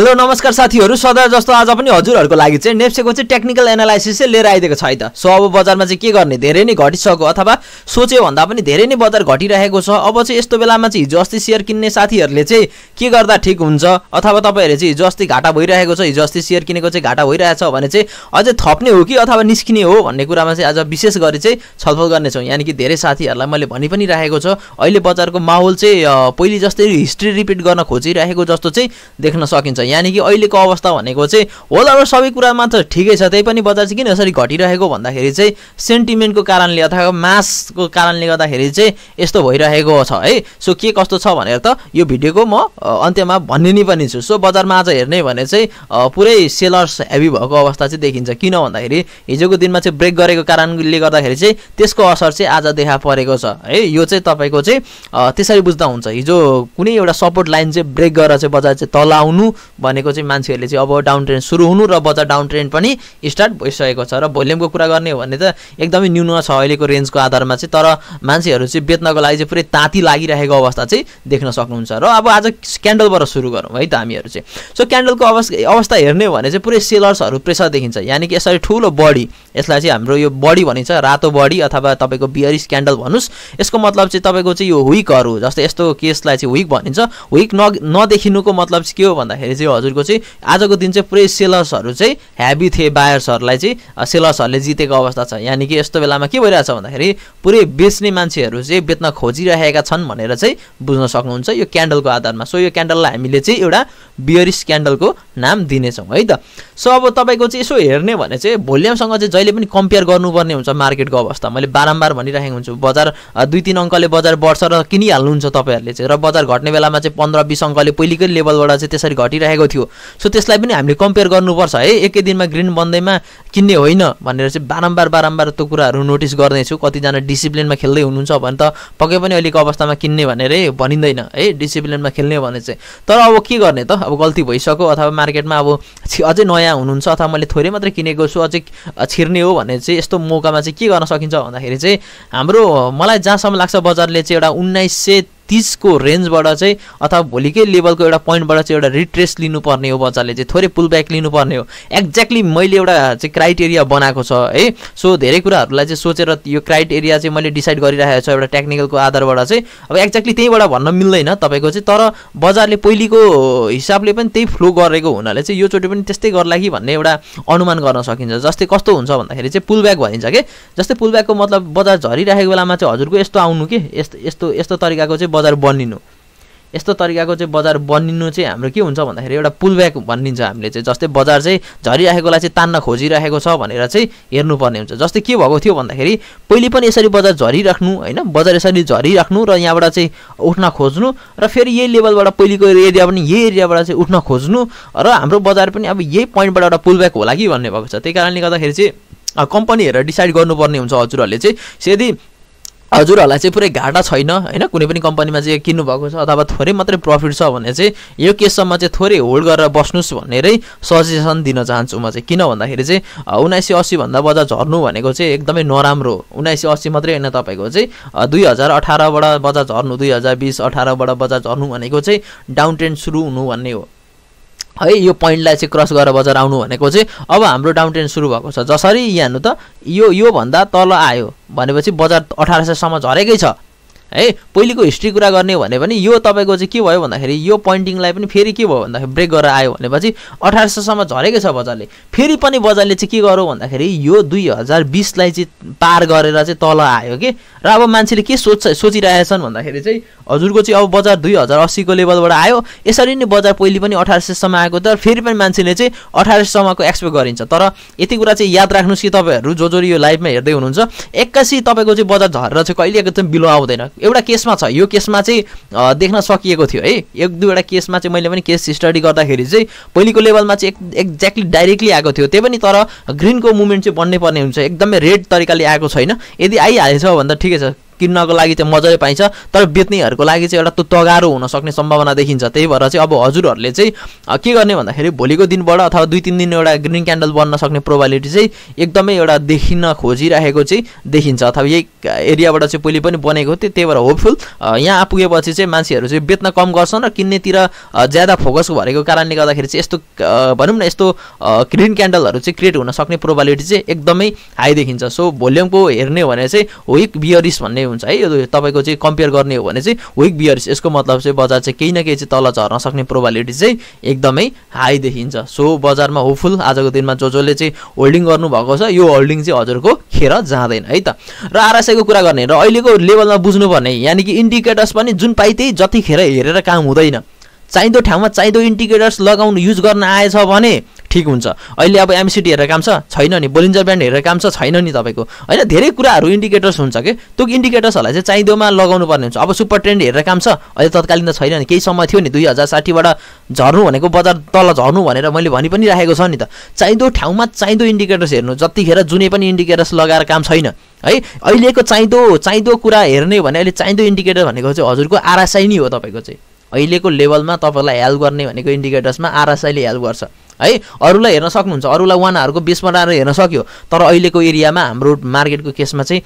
hello नमस्कार साथीहरू सदा जस्तो आज पनि हजुरहरूको लागि चाहिँ नेप्सेको चाहिँ टेक्निकल एनालाइसिस चाहिँ लिएर आइदिएको छ है त सो अब बजारमा चाहिँ के गर्ने धेरै नै घटिसक्यो अथवा सोच्यो भन्दा पनि धेरै नै बजार घटिरहेको छ अब चाहिँ यस्तो बेलामा चाहिँ हिजो अस्ति सेयर किन्ने साथीहरूले चाहिँ के गर्दा ठिक हुन्छ अथवा तपाईँहरूले चाहिँ हिजो अस्ति घाटा भइरहेको छ हिजो अस्ति सेयर किनेको चाहिँ घाटा भइरहेको छ भने चाहिँ अझै थप्ने हो कि अथवा निस्किने हो भन्ने कुरामा चाहिँ आज विशेष गरी चाहिँ छलफल गर्नेछौँ यानि कि धेरै साथीहरूलाई मैले भनि पनि राखेको छ अहिले बजारको माहौल चाहिँ पहिले जस्तै हिस्ट्री रिपिट गर्न खोजिरहेको जस्तो चाहिँ देख्न सकिन्छ यानि कि अहिलेको अवस्था भनेको चाहिँ होला अब सबै कुरामा त ठिकै छ त्यही पनि बजार चाहिँ किन यसरी घटिरहेको भन्दाखेरि चाहिँ सेन्टिमेन्टको कारणले अथवा मासको कारणले गर्दाखेरि चाहिँ यस्तो भइरहेको छ है सो के कस्तो छ भनेर त यो भिडियोको म अन्त्यमा भन्ने नै पनि छु सो बजारमा आज हेर्ने भने चाहिँ पुरै सेलर्स हेभी भएको अवस्था चाहिँ देखिन्छ किन भन्दाखेरि हिजोको दिनमा चाहिँ ब्रेक गरेको कारणले गर्दाखेरि चाहिँ त्यसको असर चाहिँ आज देखा परेको छ है यो चाहिँ तपाईँको चाहिँ त्यसरी बुझ्दा हुन्छ हिजो कुनै एउटा सपोर्ट लाइन चाहिँ ब्रेक गरेर चाहिँ बजार चाहिँ तल आउनु भनेको चाहिँ मान्छेहरूले चाहिँ अब डाउन ट्रेन्ड सुरु हुनु र बजार डाउन ट्रेन्ड पनि स्टार्ट भइसकेको छ र भोल्युमको कुरा गर्ने हो भने त एकदमै न्यून छ अहिलेको रेन्जको आधारमा चाहिँ तर मान्छेहरू चाहिँ बेच्नको लागि चाहिँ पुरै ताती लागिरहेको अवस्था चाहिँ देख्न सक्नुहुन्छ र अब आज क्यान्डलबाट सुरु गरौँ है त हामीहरू चाहिँ सो क्यान्डलको अवस्था अवस्था हेर्ने हो भने चाहिँ पुरै सेलर्सहरू प्रेसर देखिन्छ यानि कि यसरी ठुलो बडी यसलाई चाहिँ हाम्रो यो बडी भनिन्छ रातो बडी अथवा तपाईँको बियरिस क्यान्डल भन्नुहोस् यसको मतलब चाहिँ तपाईँको चाहिँ यो विकहरू जस्तै यस्तो केसलाई चाहिँ विक भनिन्छ विक नदेखिनुको मतलब चाहिँ के हो भन्दाखेरि चाहिँ थियो हजुरको चाहिँ आजको दिन चाहिँ पुरै सेलर्सहरू चाहिँ ह्याबी थिए बायर्सहरूलाई चाहिँ सेलर्सहरूले जितेको अवस्था छ यानि कि यस्तो बेलामा के भइरहेको छ भन्दाखेरि पुरै बेच्ने मान्छेहरू चाहिँ बेच्न खोजिरहेका छन् भनेर चाहिँ बुझ्न सक्नुहुन्छ यो क्यान्डलको आधारमा सो यो क्यान्डललाई हामीले चाहिँ एउटा बियरिस क्यान्डलको नाम दिनेछौँ है त सो अब तपाईँको चाहिँ यसो हेर्ने भने चाहिँ भोल्युमसँग चाहिँ जहिले पनि कम्पेयर गर्नुपर्ने हुन्छ मार्केटको अवस्था मैले बारम्बार भनिरहेको हुन्छु बजार दुई तिन अङ्कले बजार बढ्छ र किनिहाल्नुहुन्छ तपाईँहरूले चाहिँ र बजार घट्ने बेलामा चाहिँ पन्ध्र बिस अङ्कले पहिलेकै लेभलबाट चाहिँ त्यसरी घटिरहेको आएको थियो सो त्यसलाई पनि हामीले कम्पेयर गर्नुपर्छ है एकै दिनमा ग्रिन बन्दैमा किन्ने होइन भनेर चाहिँ बारम्बार बारम्बार त्यो कुराहरू नोटिस गर्दैछु कतिजना डिसिप्लिनमा खेल्दै हुनुहुन्छ भने त पक्कै पनि अहिलेको अवस्थामा किन्ने भनेरै भनिँदैन है डिसिप्लिनमा खेल्ने भने चाहिँ तर अब के गर्ने त अब गल्ती भइसक्यो अथवा मार्केटमा अब अझै नयाँ हुनुहुन्छ अथवा मैले थोरै मात्रै किनेको छु अझै छिर्ने हो भने चाहिँ यस्तो मौकामा चाहिँ के गर्न सकिन्छ भन्दाखेरि चाहिँ हाम्रो मलाई जहाँसम्म लाग्छ बजारले चाहिँ एउटा उन्नाइस सय तिसको रेन्जबाट चाहिँ अथवा भोलिकै लेभलको एउटा पोइन्टबाट चाहिँ एउटा रिट्रेस लिनुपर्ने हो बच्चाले चाहिँ थोरै पुलब्याक लिनुपर्ने हो एक्ज्याक्टली मैले एउटा चाहिँ क्राइटेरिया बनाएको छ है सो धेरै कुराहरूलाई चाहिँ सोचेर यो क्राइटेरिया चाहिँ मैले डिसाइड गरिरहेको छ एउटा टेक्निकलको आधारबाट चाहिँ अब एक्ज्याक्टली त्यहीँबाट भन्न मिल्दैन तपाईँको चाहिँ तर बजारले पहिलेको हिसाबले पनि त्यही फ्लो गरेको हुनाले चाहिँ योचोटि पनि त्यस्तै गर्ला कि भन्ने एउटा अनुमान गर्न सकिन्छ जस्तै कस्तो हुन्छ भन्दाखेरि चाहिँ पुलब्याक भनिन्छ कि जस्तै पुलब्याकको मतलब बजार झरिरहेको बेलामा चाहिँ हजुरको यस्तो आउनु कि यस्तो यस्तो यस्तो तरिकाको चाहिँ बजार बनिनु यस्तो तरिकाको चाहिँ बजार बनिनु चाहिँ हाम्रो के हुन्छ भन्दाखेरि एउटा पुलब्याक भनिन्छ हामीले चाहिँ जस्तै बजार चाहिँ झरिराखेकोलाई चाहिँ तान्न खोजिरहेको छ भनेर चाहिँ हेर्नुपर्ने हुन्छ जस्तै के भएको थियो भन्दाखेरि पहिले पनि यसरी बजार झरिराख्नु होइन बजार यसरी झरिराख्नु र यहाँबाट चाहिँ उठ्न खोज्नु र फेरि यही लेभलबाट पहिलेको एरिया पनि यही एरियाबाट चाहिँ उठ्न खोज्नु र हाम्रो बजार पनि अब यही पोइन्टबाट एउटा पुलब्याक होला कि भन्ने भएको छ त्यही कारणले गर्दाखेरि चाहिँ कम्पनीहरू डिसाइड गर्नुपर्ने हुन्छ हजुरहरूले चाहिँ यदि हजुरहरूलाई चाहिँ पुरै घाटा छैन होइन कुनै पनि कम्पनीमा चाहिँ किन्नुभएको छ अथवा थोरै मात्रै प्रफिट छ भने चाहिँ यो केससम्म चाहिँ थोरै होल्ड गरेर बस्नुहोस् भनेरै सजेसन दिन चाहन्छु म चाहिँ किन भन्दाखेरि चाहिँ उन्नाइस सय अस्सीभन्दा बजार झर्नु भनेको चाहिँ एकदमै नराम्रो हो उन्नाइस सय अस्सी मात्रै होइन तपाईँको चाहिँ दुई हजार अठारबाट बजार झर्नु दुई हजार बिस अठारबाट बजार झर्नु भनेको चाहिँ डाउन ट्रेन्ड सुरु हुनु भन्ने हो है यो पोइन्टलाई चाहिँ क्रस गरेर बजार आउनु भनेको चाहिँ अब हाम्रो डाउन ट्रेन्ड सुरु भएको छ जसरी यहाँ हेर्नु त यो योभन्दा तल आयो भनेपछि बजार अठार सयसम्म झरेकै छ है पहिलेको हिस्ट्री कुरा गर्ने हो भने पनि यो तपाईँको चाहिँ के भयो भन्दाखेरि यो पोइन्टिङलाई पनि फेरि के भयो भन्दाखेरि ब्रेक गरेर आयो भनेपछि अठार सयसम्म झरेकै छ बजारले फेरि पनि बजारले चाहिँ के गर्यो भन्दाखेरि यो दुई हजार बिसलाई चाहिँ पार गरेर चाहिँ तल आयो कि र अब मान्छेले के सोच्छ सोचिरहेछन् भन्दाखेरि चाहिँ हजुरको चाहिँ अब बजार दुई हजार अस्सीको लेभलबाट आयो यसरी नै बजार पहिले पनि अठार सयसम्म आएको तर फेरि पनि मान्छेले चाहिँ अठार सयसम्मको एक्सपेक्ट गरिन्छ तर यति कुरा चाहिँ याद राख्नुहोस् कि तपाईँहरू जो जो यो लाइफमा हेर्दै हुनुहुन्छ एक्कासी तपाईँको चाहिँ बजार झरेर चाहिँ कहिले एकदम बिलो आउँदैन एउटा केसमा छ यो केसमा चाहिँ देख्न सकिएको थियो है एक दुईवटा केसमा चाहिँ मैले पनि केस स्टडी गर्दाखेरि चाहिँ पहिलेको लेभलमा चाहिँ एक्ज्याक्टली डाइरेक्टली आएको थियो त्यही पनि तर ग्रिनको मुभमेन्ट चाहिँ बन्नै पर्ने हुन्छ एकदमै रेड तरिकाले आएको छैन यदि आइहालेछ भन्दा ठिकै छ किन्नको लागि चाहिँ मजाले पाइन्छ तर बेच्नेहरूको लागि चाहिँ एउटा त्यो तगारो हुन सक्ने सम्भावना देखिन्छ त्यही भएर चाहिँ अब हजुरहरूले चाहिँ के गर्ने भन्दाखेरि भोलिको दिनबाट अथवा दुई तिन दिन एउटा ग्रिन क्यान्डल बन्न सक्ने प्रोभाबिलिटी चाहिँ एकदमै एउटा देखिन खोजिरहेको चाहिँ देखिन्छ अथवा यही एरियाबाट चाहिँ पहिले पनि बनेको थियो त्यही भएर होपफुल यहाँ पुगेपछि चाहिँ मान्छेहरू चाहिँ बेच्न कम गर्छन् र किन्नेतिर ज्यादा फोकस भरेको कारणले गर्दाखेरि चाहिँ यस्तो भनौँ न यस्तो ग्रिन क्यान्डलहरू चाहिँ क्रिएट हुन सक्ने प्रोभाबिलिटी चाहिँ एकदमै हाई देखिन्छ सो भोल्युमको हेर्ने भने चाहिँ बियरिस भन्ने हुन्छ है यो तपाईँको चाहिँ कम्पेयर गर्ने हो भने चाहिँ विक बियर्स यसको मतलब चाहिँ बजार चाहिँ केही न केही चाहिँ तल झर्न सक्ने प्रोभालिटी चाहिँ एकदमै हाई देखिन्छ सो बजारमा होपफुल आजको दिनमा जो जसले चाहिँ होल्डिङ गर्नुभएको छ यो होल्डिङ चाहिँ हजुरको खेर जाँदैन है त र आरएसआईको कुरा गर्ने र अहिलेको लेभलमा बुझ्नुपर्ने यानि कि इन्डिकेटर्स पनि जुन पाइ त्यही जतिखेर हेरेर काम हुँदैन चाहिँदो ठाउँमा चाहिँदो इन्डिकेटर्स लगाउनु युज गर्न आएछ भने ठिक हुन्छ अहिले अब एमसिडी हेरेर काम छ छैन नि बोलिन्जर ब्यान्ड हेरेर काम छ छैन नि तपाईँको होइन धेरै कुराहरू इन्डिकेटर्स हुन्छ कि त्यो इन्डिकेटर्सहरूलाई चाहिँ चाहिँदोमा लगाउनु पर्ने हुन्छ अब सुपर ट्रेन्ड हेरेर काम छ अहिले तत्कालीन त छैन नि केही समय थियो नि दुई हजार साठीबाट झर्नु भनेको बजार तल झर्नु भनेर मैले भनि पनि राखेको छ नि त चाहिँदो ठाउँमा चाहिँदो इन्डिकेटर्स हेर्नु जतिखेर जुनै पनि इन्डिकेटर्स लगाएर काम छैन है अहिलेको चाहिँदो चाहिँदो कुरा हेर्ने भने अहिले चाहिँदो इन्डिकेटर भनेको चाहिँ हजुरको आरएसआई नै हो तपाईँको चाहिँ अहिलेको लेभलमा तपाईँलाई हेल्प गर्ने भनेको इन्डिकेटर्समा आरएसआईले हेल्प गर्छ है अरूलाई हेर्न सक्नुहुन्छ अरूलाई उहाँहरूको बेसमा डाँडो हेर्न सक्यो तर अहिलेको एरियामा हाम्रो मार्केटको केसमा चाहिँ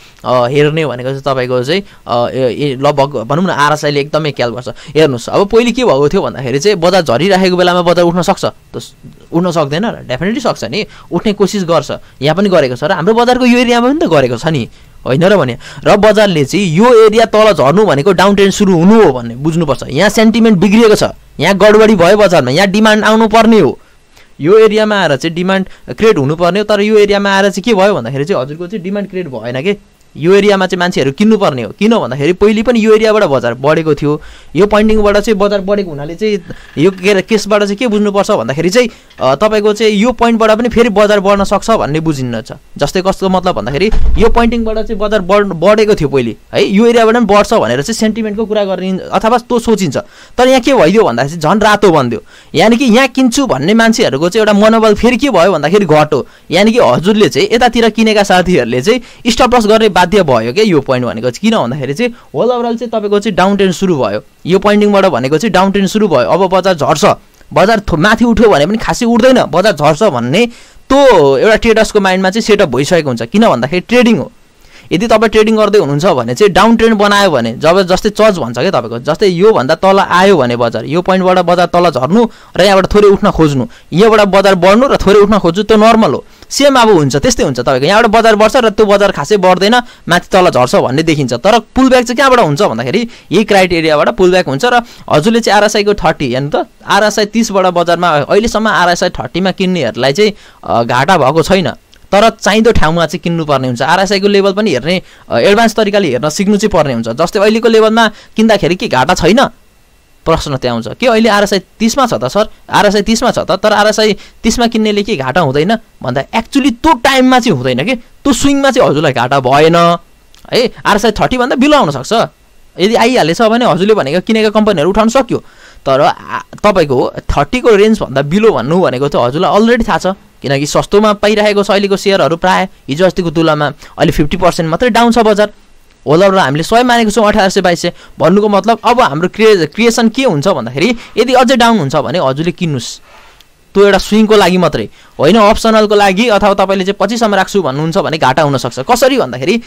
हेर्ने भनेको चाहिँ तपाईँको चाहिँ लगभग भनौँ न आरएसआईले एकदमै ख्याल गर्छ हेर्नुहोस् अब पहिले के भएको थियो भन्दाखेरि चाहिँ बजार झरिराखेको बेलामा बजार उठ्न सक्छ उठ्न सक्दैन र डेफिनेटली सक्छ नि उठ्ने कोसिस गर्छ यहाँ पनि गरेको छ र हाम्रो बजारको यो एरियामा पनि त गरेको छ नि होइन र भने र बजारले चाहिँ यो एरिया तल झर्नु भनेको डाउन ट्रेन्ड सुरु हुनु हो भन्ने बुझ्नुपर्छ यहाँ सेन्टिमेन्ट बिग्रिएको छ यहाँ गडबडी भयो बजारमा यहाँ डिमान्ड आउनुपर्ने हो यो एरियामा आएर चाहिँ डिमान्ड क्रिएट हुनुपर्ने हो तर यो एरियामा आएर चाहिँ के भयो भन्दाखेरि चाहिँ हजुरको चाहिँ डिमान्ड क्रिएट भएन कि यो एरियामा चाहिँ मान्छेहरू किन्नुपर्ने हो किन भन्दाखेरि पहिले पनि यो एरियाबाट बजार बढेको थियो यो पोइन्टिङबाट चाहिँ बजार बढेको हुनाले चाहिँ यो के केसबाट चाहिँ के बुझ्नुपर्छ भन्दाखेरि चाहिँ तपाईँको चाहिँ यो पोइन्टबाट पनि फेरि बजार बढ्न सक्छ भन्ने छ जस्तै कस्तो मतलब भन्दाखेरि यो पोइन्टिङबाट चाहिँ बजार बढेको थियो पहिले है यो एरियाबाट पनि बढ्छ भनेर चाहिँ सेन्टिमेन्टको कुरा गरि अथवा त्यो सोचिन्छ तर यहाँ के भइदियो भन्दाखेरि चाहिँ झन् रातो बनिदियो यानि कि यहाँ किन्छु भन्ने मान्छेहरूको चाहिँ एउटा मनोबल फेरि के भयो भन्दाखेरि घटो यानि कि हजुरले चाहिँ यतातिर किनेका साथीहरूले चाहिँ स्टप लस गर्ने बाध्य भयो क्या यो पोइन्ट भनेको चाहिँ किन भन्दाखेरि चाहिँ होल ओभरअल चाहिँ तपाईँको चाहिँ डाउन ट्रेन्ड सुरु भयो यो पोइन्टिङबाट भनेको चाहिँ डाउन ट्रेन्ड सुरु भयो अब बजार झर्छ बजार माथि उठ्यो भने पनि खासै उठ्दैन बजार झर्छ भन्ने त्यो एउटा ट्रेडर्सको माइन्डमा चाहिँ सेटअप भइसकेको हुन्छ किन भन्दाखेरि ट्रेडिङ हो यदि तपाईँ ट्रेडिङ गर्दै हुनुहुन्छ भने चाहिँ डाउन ट्रेन्ड बनायो भने जब जस्तै चर्च भन्छ क्या तपाईँको जस्तै योभन्दा तल आयो भने बजार यो पोइन्टबाट बजार तल झर्नु र यहाँबाट थोरै उठ्न खोज्नु योबाट बजार बढ्नु र थोरै उठ्न खोज्नु त्यो नर्मल हो सेम अब हुन्छ त्यस्तै हुन्छ तपाईँको यहाँबाट बजार बढ्छ र त्यो बजार खासै बढ्दैन माथि तल झर्छ भन्ने देखिन्छ तर पुलब्याक चाहिँ कहाँबाट हुन्छ भन्दाखेरि यही क्राइटेरियाबाट पुलब्याक हुन्छ र हजुरले चाहिँ आरएसआईको थर्टी हेर्नु त आरएसआई तिसबाट बजारमा अहिलेसम्म आरएसआई थर्टीमा किन्नेहरूलाई चाहिँ घाटा भएको छैन तर चाहिँदो ठाउँमा चाहिँ किन्नुपर्ने हुन्छ आरएसआईको लेभल पनि हेर्ने एडभान्स तरिकाले हेर्न सिक्नु चाहिँ पर्ने हुन्छ जस्तै अहिलेको लेभलमा किन्दाखेरि के घाटा छैन प्रश्न त्यहाँ आउँछ के अहिले आरएसआई तिसमा छ त सर आरएसआई तिसमा छ त तर आरएसआई तिसमा किन्नेले के घाटा हुँदैन भन्दा एक्चुली त्यो टाइममा चाहिँ हुँदैन कि त्यो स्विङमा चाहिँ हजुरलाई घाटा भएन है आरएसआई थर्टीभन्दा बिलो आउनसक्छ यदि आइहालेछ भने हजुरले भनेको किनेको कम्पनीहरू उठाउन सक्यो तर तपाईँको थर्टीको रेन्जभन्दा बिलो भन्नु भनेको त हजुरलाई अलरेडी थाहा छ किनकि सस्तोमा पाइरहेको छ अहिलेको सेयरहरू प्रायः हिजो अस्तिको तुलनामा अहिले फिफ्टी पर्सेन्ट मात्रै डाउन छ बजार होला र हामीले सय मानेको छौँ अठार सय बाइस सय भन्नुको मतलब अब हाम्रो क्रिए क्रिएसन के हुन्छ भन्दाखेरि यदि अझै डाउन हुन्छ भने हजुरले किन्नुहोस् त्यो एउटा स्विङको लागि मात्रै होइन अप्सनलको लागि अथवा तपाईँले चाहिँ पछिसम्म राख्छु भन्नुहुन्छ भने घाटा हुनसक्छ कसरी भन्दाखेरि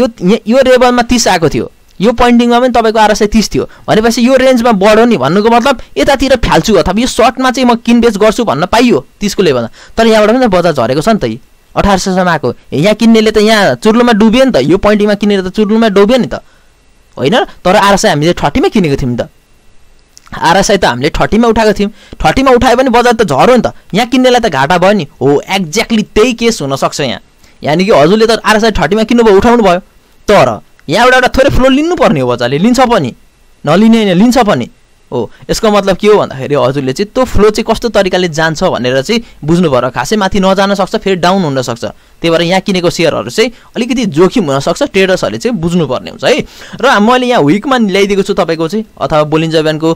यो यो रेबलमा तिस आएको थियो यो पोइन्टिङमा पनि तपाईँको आर सय तिस थियो भनेपछि यो रेन्जमा बढो नि भन्नुको मतलब यतातिर फ्याल्छु अथवा यो सर्टमा चाहिँ म किनबेच गर्छु भन्न पाइयो तिसको लेभलमा तर यहाँबाट पनि बजार झरेको छ नि त अठार सयसम्म आएको यहाँ किन्नेले त यहाँ चुर्लुमा डुब्यो नि त यो पोइन्टमा किनेर त चुर्लुमा डुब्यो नि त होइन तर आरएसआई हामीले ठट्टीमै किनेको थियौँ नि त आरएसआई त हामीले ठट्टीमा उठाएको थियौँ थर्टीमा उठायो भने बजार त झर्यो नि त यहाँ किन्नेलाई त घाटा भयो नि हो एक्ज्याक्टली त्यही केस हुनसक्छ यहाँ यानि कि हजुरले त आरएसआई थर्टीमा किन्नुभयो उठाउनु भयो तर यहाँबाट एउटा थोरै फ्लो लिनुपर्ने हो बजारले लिन्छ पनि नलिने होइन लिन्छ पनि हो यसको मतलब के हो भन्दाखेरि हजुरले चाहिँ त्यो फ्लो चाहिँ कस्तो तरिकाले जान्छ भनेर चाहिँ बुझ्नु खासै माथि नजान सक्छ फेरि डाउन हुनसक्छ त्यही भएर यहाँ किनेको सेयरहरू चाहिँ अलिकति जोखिम हुनसक्छ ट्रेडर्सहरूले चाहिँ बुझ्नुपर्ने हुन्छ है र मैले यहाँ विकमा ल्याइदिएको छु तपाईँको चाहिँ अथवा बोलिन्जा ब्यान्डको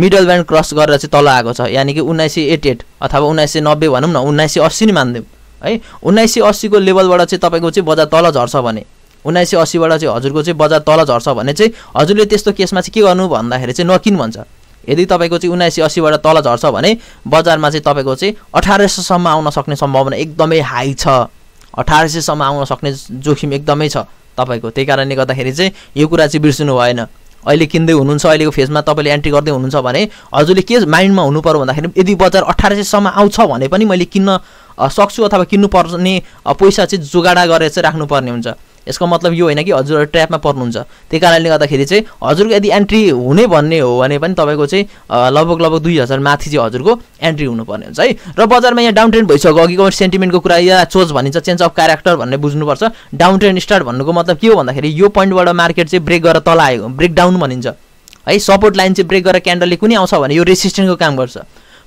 मिडल ब्यान्ड क्रस गरेर चाहिँ तल आएको छ यानि कि उन्नाइस सय एट एट अथवा उन्नाइस सय नब्बे भनौँ न उन्नाइस सय अस्सी नै मानिदिउँ है उन्नाइस सय अस्सीको लेभलबाट चाहिँ तपाईँको चाहिँ बजार तल झर्छ भने उन्नाइस सय अस्सीबाट चाहिँ हजुरको चाहिँ बजार तल झर्छ भने चाहिँ हजुरले त्यस्तो केसमा चाहिँ के गर्नु भन्दाखेरि चाहिँ नकिन भन्छ यदि तपाईँको चाहिँ उन्नाइस सय अस्सीबाट तल झर्छ भने बजारमा चाहिँ तपाईँको चाहिँ अठार सयसम्म आउन सक्ने सम्भावना एकदमै हाई छ अठार सयसम्म आउन सक्ने जोखिम एकदमै छ तपाईँको त्यही कारणले गर्दाखेरि चाहिँ यो कुरा चाहिँ बिर्सिनु भएन अहिले किन्दै हुनुहुन्छ अहिलेको फेजमा तपाईँले एन्ट्री गर्दै हुनुहुन्छ भने हजुरले के माइन्डमा हुनु पऱ्यो भन्दाखेरि यदि बजार अठार सयसम्म आउँछ भने पनि मैले किन्न सक्छु अथवा किन्नुपर्ने पैसा चाहिँ जोगाडा गरेर चाहिँ राख्नुपर्ने हुन्छ यसको मतलब यो होइन कि हजुर ट्र्यापमा पर्नुहुन्छ त्यही कारणले गर्दाखेरि चाहिँ हजुरको यदि एन्ट्री हुने भन्ने हो भने पनि तपाईँको चाहिँ लगभग लगभग दुई हजार माथि चाहिँ हजुरको एन्ट्री हुनुपर्ने हुन्छ है र बजारमा यहाँ डाउन ट्रेन्ड भइसक्यो अघिको सेन्टिमेन्टको कुरा या चोज भनिन्छ चेन्ज अफ क्यारेक्टर भन्ने बुझ्नुपर्छ डाउन ट्रेन्ड स्टार्ट भन्नुको मतलब के हो भन्दाखेरि यो पोइन्टबाट मार्केट चाहिँ ब्रेक गरेर तल आयो ब्रेक डाउन भनिन्छ है सपोर्ट लाइन चाहिँ ब्रेक गरेर क्यान्डलले कुनै आउँछ भने यो रेसिस्टेन्टको काम गर्छ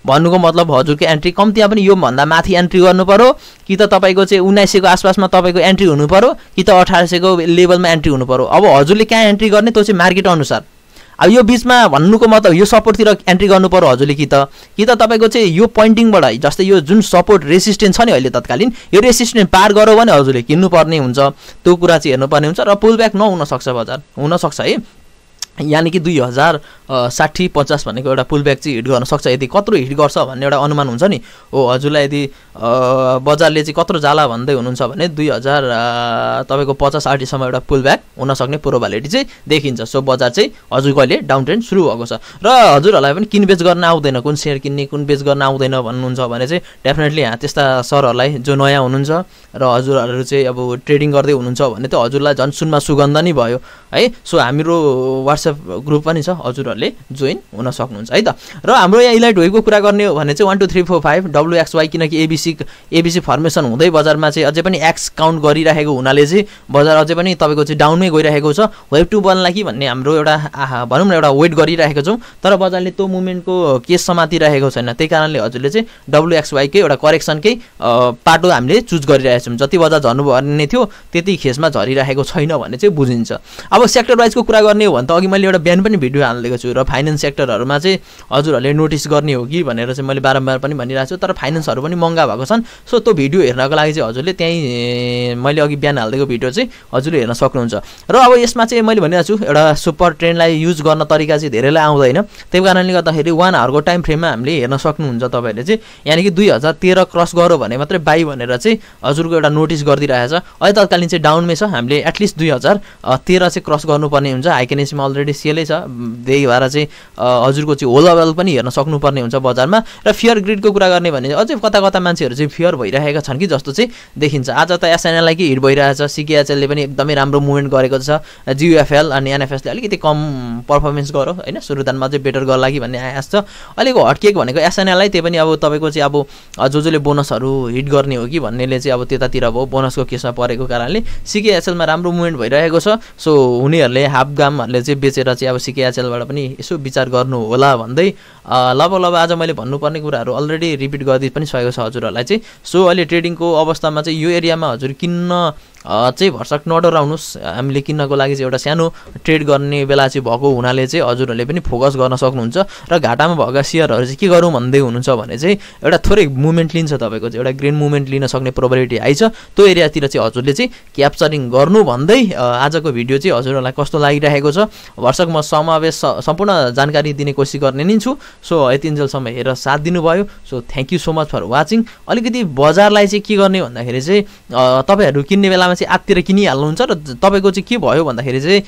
भन्नुको मतलब हजुरको एन्ट्री कम्तीमा पनि योभन्दा माथि एन्ट्री गर्नु पऱ्यो कि त तपाईँको चाहिँ उन्नाइस सयको आसपासमा तपाईँको एन्ट्री हुनु पऱ्यो कि त अठार सयको लेभलमा एन्ट्री हुनु पऱ्यो अब हजुरले कहाँ एन्ट्री गर्ने त्यो चाहिँ मार्केट अनुसार अब यो बिचमा भन्नुको मतलब यो सपोर्टतिर एन्ट्री गर्नु पऱ्यो हजुरले कि त कि त तपाईँको चाहिँ यो पोइन्टिङबाट जस्तै यो जुन सपोर्ट रेसिस्टेन्स छ नि अहिले तत्कालीन यो रेसिस्टेन्स पार गरौँ भने हजुरले किन्नुपर्ने हुन्छ त्यो कुरा चाहिँ हेर्नुपर्ने हुन्छ र पुल ब्याक नहुनसक्छ बजार हुनसक्छ है यानि कि दुई हजार साठी पचास भनेको एउटा पुलब्याक चाहिँ हिट गर्न सक्छ यदि कत्रो हिट गर्छ भन्ने एउटा अनुमान हुन्छ नि हो हजुरलाई यदि बजारले चाहिँ कत्रो जाला भन्दै हुनुहुन्छ भने दुई हजार तपाईँको पचास साठीसम्म एउटा पुलब्याक हुनसक्ने प्रोभालिटी चाहिँ देखिन्छ सो बजार चाहिँ हजुर कहिले डाउन ट्रेन्ड सुरु भएको छ र हजुरहरूलाई पनि किनबेच गर्न आउँदैन कुन सेयर किन्ने कुन बेच गर्न आउँदैन भन्नुहुन्छ भने चाहिँ डेफिनेटली यहाँ त्यस्ता सरहरूलाई जो नयाँ हुनुहुन्छ र हजुरहरू चाहिँ अब ट्रेडिङ गर्दै हुनुहुन्छ भने त हजुरलाई झन् सुनमा सुगन्ध नै भयो है सो हाम्रो वाट्सएप वाट्सएप ग्रुप पनि छ हजुरहरूले जोइन हुन सक्नुहुन्छ है त र हाम्रो यहाँ इलाइट होइको कुरा गर्ने हो भने चाहिँ one two three four five W X Y किनकि एबिसी एबिसी फर्मेसन हुँदै बजारमा चाहिँ अझै पनि एक्स काउन्ट गरिरहेको हुनाले चाहिँ बजार अझै पनि तपाईँको चाहिँ डाउनमै गइरहेको छ वेब टू बन्ला कि भन्ने हाम्रो एउटा भनौँ न एउटा वेट गरिरहेको छौँ तर बजारले त्यो मुभमेन्टको केस समातिरहेको छैन त्यही कारणले हजुरले चाहिँ डब्लुएक्सवाईकै एउटा करेक्सनकै पाटो हामीले चुज गरिरहेको छौँ जति बजार झर्नु झर्नुपर्ने थियो त्यति खेसमा झरिरहेको छैन भन्ने चाहिँ बुझिन्छ अब सेक्टर वाइजको कुरा गर्ने हो भने त अघि मैले एउटा बिहान पनि भिडियो हालिदिएको छु र फाइनेन्स सेक्टरहरूमा चाहिँ हजुरहरूले नोटिस गर्ने हो कि भनेर चाहिँ मैले बारम्बार पनि भनिरहेको छु तर फाइनेन्सहरू पनि महँगा भएको छन् सो त्यो भिडियो हेर्नको लागि चाहिँ हजुरले त्यहीँ मैले अघि बिहान हालिदिएको भिडियो चाहिँ हजुरले हेर्न सक्नुहुन्छ र अब यसमा चाहिँ मैले भनिरहेको छु एउटा सुपर ट्रेनलाई युज गर्न तरिका चाहिँ धेरैलाई आउँदैन त्यही कारणले गर्दाखेरि वान आवरको टाइम फ्रेममा हामीले हेर्न सक्नुहुन्छ तपाईँहरूले चाहिँ यानि कि दुई हजार तेह्र क्रस गर्यो भने मात्रै बाई भनेर चाहिँ हजुरको एउटा नोटिस गरिदिइरहेको छ अहिले तत्कालीन चाहिँ डाउनमै छ हामीले एटलिस्ट दुई हजार तेह्र चाहिँ क्रस गर्नुपर्ने हुन्छ हाइकेनेसीमा अलरेडी अलरेडी छ त्यही भएर चाहिँ हजुरको चाहिँ होल लेभल पनि हेर्न सक्नुपर्ने हुन्छ बजारमा र फियर ग्रिडको कुरा गर्ने भने अझै कता कता मान्छेहरू चाहिँ फियर भइरहेका छन् कि जस्तो चाहिँ देखिन्छ आज त एसएनएललाई कि हिट भइरहेछ सिकिएचएलले पनि एकदमै राम्रो मुभमेन्ट गरेको छ जियुएफएल अनि एनएफएसले अलिकति कम पर्फर्मेन्स गरौँ होइन सुरुदानमा चाहिँ बेटर गर्ला कि भन्ने आयास छ अलिक हटकेक भनेको एसएनएललाई त्यही पनि अब तपाईँको चाहिँ अब जो जसले बोनसहरू हिट गर्ने हो कि भन्नेले चाहिँ अब त्यतातिर भयो बोनसको केसमा परेको कारणले सिकिएचएलमा राम्रो मुभमेन्ट भइरहेको छ सो हुनेहरूले हाफ गामहरूले चाहिँ बेचेर चाहिँ अब सिकेआचएलबाट पनि यसो विचार गर्नु होला भन्दै लगभग लगभग आज मैले भन्नुपर्ने कुराहरू अलरेडी रिपिट गरिदिइ पनि सकेको छ हजुरहरूलाई चाहिँ सो अहिले ट्रेडिङको अवस्थामा चाहिँ यो एरियामा हजुर किन्न चाहिँ भर्सक नडराउनुहोस् हामीले किन्नको लागि चाहिँ एउटा सानो ट्रेड गर्ने बेला चाहिँ भएको हुनाले चाहिँ हजुरहरूले पनि फोकस गर्न सक्नुहुन्छ र घाटामा भएका सेयरहरू चाहिँ के गरौँ भन्दै हुनुहुन्छ भने चाहिँ एउटा थोरै मुभमेन्ट लिन्छ तपाईँको चाहिँ एउटा ग्रिन मुभमेन्ट लिन सक्ने प्रोबेबिलिटी आइछ त्यो एरियातिर चाहिँ हजुरले चाहिँ क्याप्चरिङ गर्नु भन्दै आजको भिडियो चाहिँ हजुरहरूलाई कस्तो लागिरहेको छ भर्सक म समावेश सम्पूर्ण जानकारी दिने कोसिस गर्ने नै छु सो यति हेरेर साथ दिनुभयो so thank you so much for watching अलिकति बजारलाई चाहिँ के गर्ने भन्दाखेरि चाहिँ तपाईँहरू किन्ने बेलामा चाहिँ आत्तिर किनिहाल्नुहुन्छ र तपाईँको चाहिँ के भयो भन्दाखेरि चाहिँ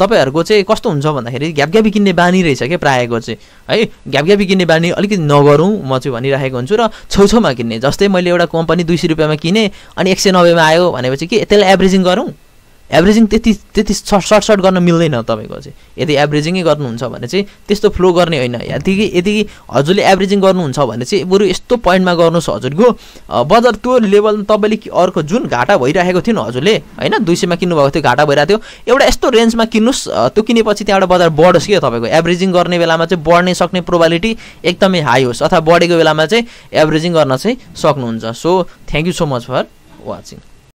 तपाईँहरूको चाहिँ कस्तो हुन्छ भन्दाखेरि घ्यापघ्यापी किन्ने बानी रहेछ क्या प्रायःको चाहिँ है घ्यापघ्यापी किन्ने बानी अलिकति नगरौँ म चाहिँ भनिराखेको हुन्छु र छेउछेउमा किन्ने जस्तै मैले एउटा कम्पनी दुई सय रुपियाँमा किनेँ अनि एक सय नब्बेमा आयो भनेपछि के त्यसलाई एभरेजिङ गरौँ एभरेजिङ त्यति त्यति सर्ट सर्ट गर्न मिल्दैन तपाईँको चाहिँ यदि एभरेजिङै गर्नुहुन्छ भने चाहिँ त्यस्तो फ्लो गर्ने होइन यदि कि हजुरले एभरेजिङ गर्नुहुन्छ भने चाहिँ बरु यस्तो पोइन्टमा गर्नुहोस् हजुरको बजार त्यो लेभल तपाईँले अर्को जुन घाटा भइरहेको थियो नि हजुरले होइन दुई सयमा किन्नुभएको थियो घाटा भइरहेको थियो एउटा यस्तो रेन्जमा किन्नुहोस् त्यो किनेपछि त्यहाँबाट बजार बढोस् क्या तपाईँको एभरेजिङ गर्ने बेलामा चाहिँ बढ्ने सक्ने प्रोबालिटी एकदमै हाई होस् अथवा बढेको बेलामा चाहिँ एभरेजिङ गर्न चाहिँ सक्नुहुन्छ so thank you so much for watching